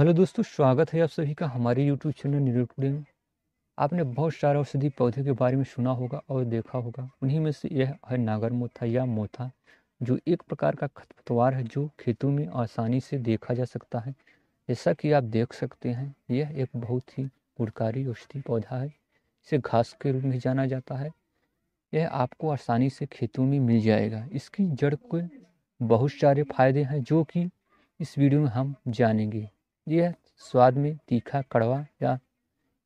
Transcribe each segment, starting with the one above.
hello दोस्तों स्वागत है आप सभी का हमारे यूट्यूब चैनल न्यूरो में आपने बहुत सारे औषधि पौधे के बारे में सुना होगा और देखा होगा उन्हीं में से यह है नागर मोथा या मोथा जो एक प्रकार का खतपतवार है जो खेतों में आसानी से देखा जा सकता है जैसा कि आप देख सकते हैं यह एक बहुत ही गुड़कारी औषधि पौधा है इसे घास के रूप में जाना जाता है यह आपको आसानी से खेतों में मिल जाएगा इसकी जड़ के बहुत सारे फायदे हैं जो कि इस वीडियो में हम जानेंगे यह स्वाद में तीखा कड़वा या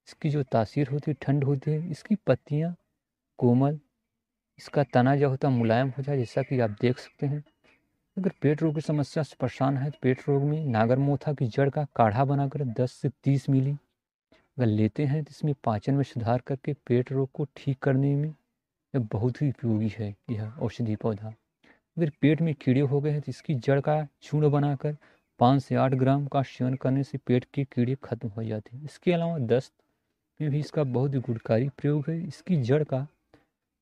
इसकी जो तासीर होती है ठंड होती है इसकी पत्तियाँ कोमल इसका तना जो होता है मुलायम होता है जैसा कि आप देख सकते हैं अगर पेट रोग की समस्या से परेशान है तो पेट रोग में नागर मोथा की जड़ का काढ़ा बनाकर 10 से 30 मिली अगर लेते हैं तो इसमें पाचन में सुधार करके पेट रोग को ठीक करने में यह बहुत ही उपयोगी है यह औषधि पौधा अगर पेट में कीड़े हो गए हैं तो इसकी जड़ का चूर्ण बनाकर पाँच से आठ ग्राम का सेवन करने से पेट की कीड़े खत्म हो जाते हैं इसके अलावा दस्त में भी इसका बहुत ही गुणकारी प्रयोग है इसकी जड़ का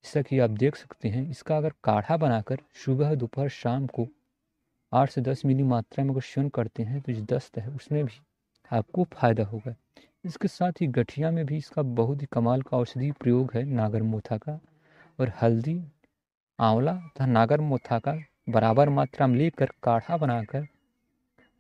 जैसा कि आप देख सकते हैं इसका अगर काढ़ा बनाकर सुबह दोपहर शाम को आठ से दस मिली मात्रा में अगर सेवन करते हैं तो जो दस्त है उसमें भी आपको फायदा होगा इसके साथ ही गठिया में भी इसका बहुत ही कमाल का औषधि प्रयोग है नागर मोथा का और हल्दी आंवला तथा नागर मोथा का बराबर मात्रा में लेकर काढ़ा बनाकर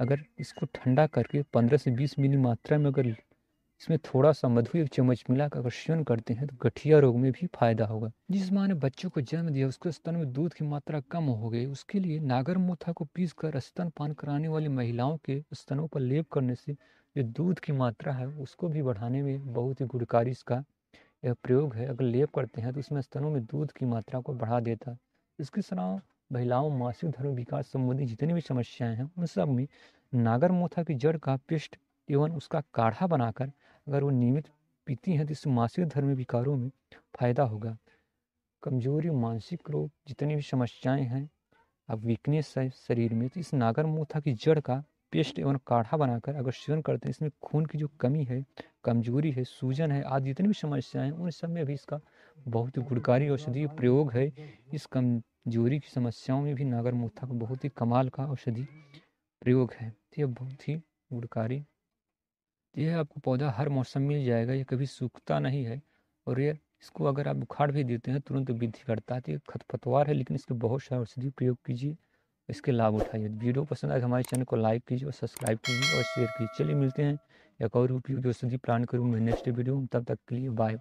अगर इसको ठंडा करके 15 से 20 मिली मात्रा में अगर इसमें थोड़ा सा मधु एक चम्मच मिलाकर अगर सेवन करते हैं तो गठिया रोग में भी फायदा होगा जिस माँ ने बच्चों को जन्म दिया उसके स्तन में दूध की मात्रा कम हो गई उसके लिए नागर मोथा को पीस कर स्तनपान कराने वाली महिलाओं के स्तनों पर लेप करने से जो दूध की मात्रा है उसको भी बढ़ाने में बहुत ही गुणकारी इसका यह प्रयोग है अगर लेप करते हैं तो उसमें स्तनों में दूध की मात्रा को बढ़ा देता है इसके सलाह महिलाओं मासिक धर्म विकास संबंधी जितनी भी समस्याएं हैं उन सब में नागर मोथा की जड़ का पिष्ट एवं उसका काढ़ा बनाकर अगर वो नियमित पीती हैं तो इस मासिक धर्म विकारों में फायदा होगा कमजोरी मानसिक रोग जितनी भी समस्याएं हैं अब वीकनेस है शरीर में तो इस नागर मोथा की जड़ का पेस्ट एवं काढ़ा बनाकर अगर सेवन करते हैं इसमें खून की जो कमी है कमजोरी है सूजन है आदि जितनी भी समस्याएं हैं उन सब में भी इसका बहुत ही गुणकारी औषधीय प्रयोग है इस कमजोरी की समस्याओं में भी नागर मुथा का बहुत ही कमाल का औषधि प्रयोग है यह बहुत ही गुणकारी यह आपको पौधा हर मौसम मिल जाएगा यह कभी सूखता नहीं है और यह इसको अगर आप उखाड़ भी देते हैं तुरंत वृद्धि करता है तो ये खतपतवार है लेकिन इसके बहुत सारे औषधि प्रयोग कीजिए इसके लाभ उठाइए वीडियो पसंद आए तो हमारे चैनल को लाइक कीजिए और सब्सक्राइब कीजिए और शेयर कीजिए चलिए मिलते हैं एक और जो सदी प्लान मैं नेक्स्ट वीडियो तब तक के लिए बाय बाय